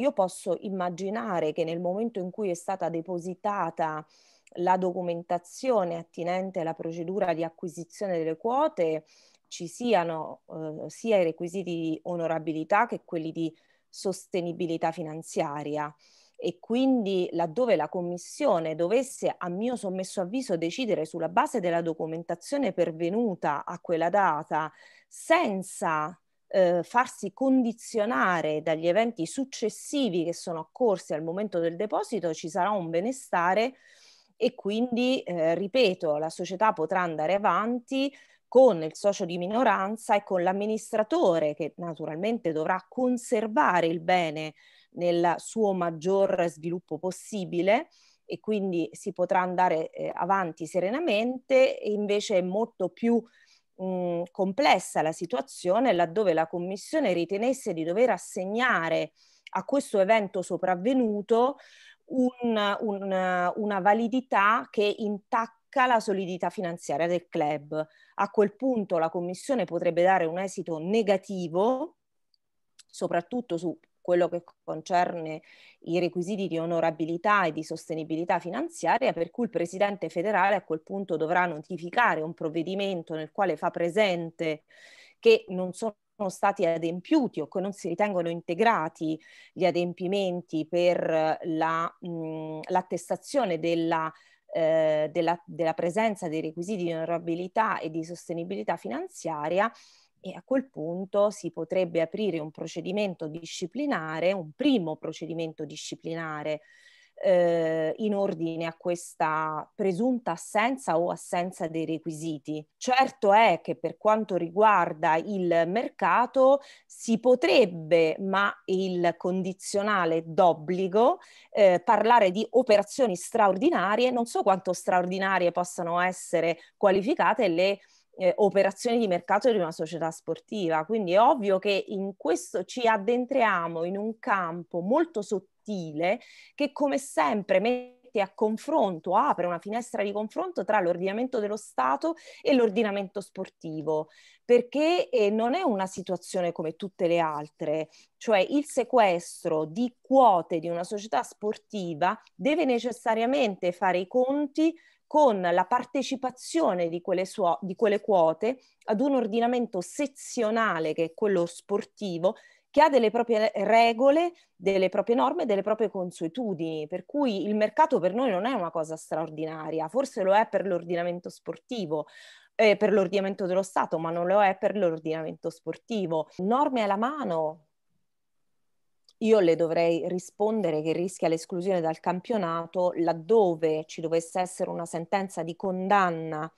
io posso immaginare che nel momento in cui è stata depositata la documentazione attinente alla procedura di acquisizione delle quote ci siano eh, sia i requisiti di onorabilità che quelli di sostenibilità finanziaria e quindi laddove la Commissione dovesse a mio sommesso avviso decidere sulla base della documentazione pervenuta a quella data senza eh, farsi condizionare dagli eventi successivi che sono occorsi al momento del deposito, ci sarà un benestare e quindi, eh, ripeto, la società potrà andare avanti con il socio di minoranza e con l'amministratore che naturalmente dovrà conservare il bene nel suo maggior sviluppo possibile e quindi si potrà andare eh, avanti serenamente e invece è molto più mh, complessa la situazione laddove la Commissione ritenesse di dover assegnare a questo evento sopravvenuto un, un, una validità che intacca la solidità finanziaria del club. A quel punto la Commissione potrebbe dare un esito negativo soprattutto su quello che concerne i requisiti di onorabilità e di sostenibilità finanziaria, per cui il Presidente federale a quel punto dovrà notificare un provvedimento nel quale fa presente che non sono stati adempiuti o che non si ritengono integrati gli adempimenti per la, mh, l'attestazione della eh, della, della presenza dei requisiti di onorabilità e di sostenibilità finanziaria e a quel punto si potrebbe aprire un procedimento disciplinare, un primo procedimento disciplinare eh, in ordine a questa presunta assenza o assenza dei requisiti. Certo è che per quanto riguarda il mercato si potrebbe, ma il condizionale d'obbligo, eh, parlare di operazioni straordinarie, non so quanto straordinarie possano essere qualificate le operazioni eh, operazioni di mercato di una società sportiva. Quindi è ovvio che in questo ci addentriamo in un campo molto sottile che come sempre mette a confronto, apre una finestra di confronto tra l'ordinamento dello Stato e l'ordinamento sportivo, perché eh, non è una situazione come tutte le altre, cioè il sequestro di quote di una società sportiva deve necessariamente fare i conti con la partecipazione di quelle, suo, di quelle quote ad un ordinamento sezionale che è quello sportivo che ha delle proprie regole, delle proprie norme, delle proprie consuetudini, per cui il mercato per noi non è una cosa straordinaria, forse lo è per l'ordinamento sportivo, eh, per l'ordinamento dello Stato, ma non lo è per l'ordinamento sportivo. Norme alla mano, io le dovrei rispondere che rischia l'esclusione dal campionato laddove ci dovesse essere una sentenza di condanna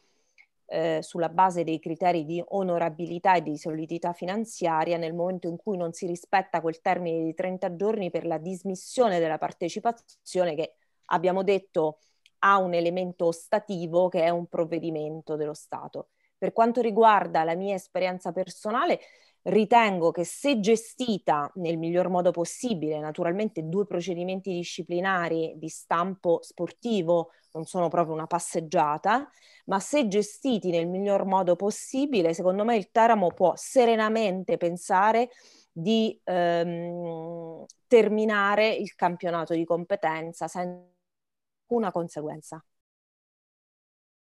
eh, sulla base dei criteri di onorabilità e di solidità finanziaria nel momento in cui non si rispetta quel termine di 30 giorni per la dismissione della partecipazione che abbiamo detto ha un elemento ostativo che è un provvedimento dello Stato. Per quanto riguarda la mia esperienza personale, ritengo che se gestita nel miglior modo possibile, naturalmente due procedimenti disciplinari di stampo sportivo non sono proprio una passeggiata, ma se gestiti nel miglior modo possibile, secondo me il Teramo può serenamente pensare di ehm, terminare il campionato di competenza senza alcuna conseguenza.